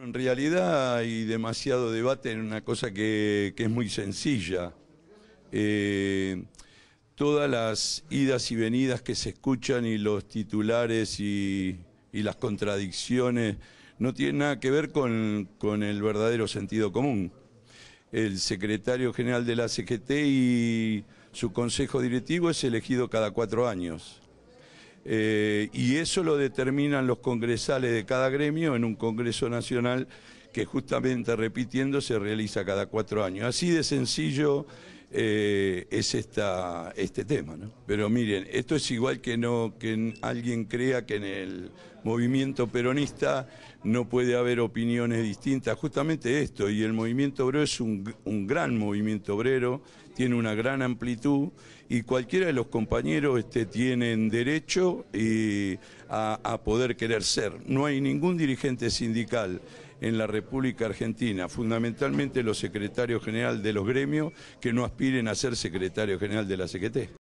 En realidad hay demasiado debate en una cosa que, es muy sencilla. Eh, todas las idas y venidas que se escuchan y los titulares y, y las contradicciones no tienen nada que ver con, con, el verdadero sentido común. El secretario general de la CGT y su consejo directivo es elegido cada cuatro años. Eh, y eso lo determinan los congresales de cada gremio en un Congreso Nacional que justamente, repitiendo, se realiza cada cuatro años. Así de sencillo eh, es esta, este tema, Pero miren, esto es igual que, no, que alguien crea que en el movimiento peronista no puede haber opiniones distintas. Justamente esto, y el movimiento obrero es un, gran movimiento obrero, tiene una gran amplitud y cualquiera de los compañeros este, tienen derecho eh, a, poder querer ser. No hay ningún dirigente sindical en la República Argentina, fundamentalmente los secretarios generales de los gremios que no aspiren a ser secretario general de la CGT.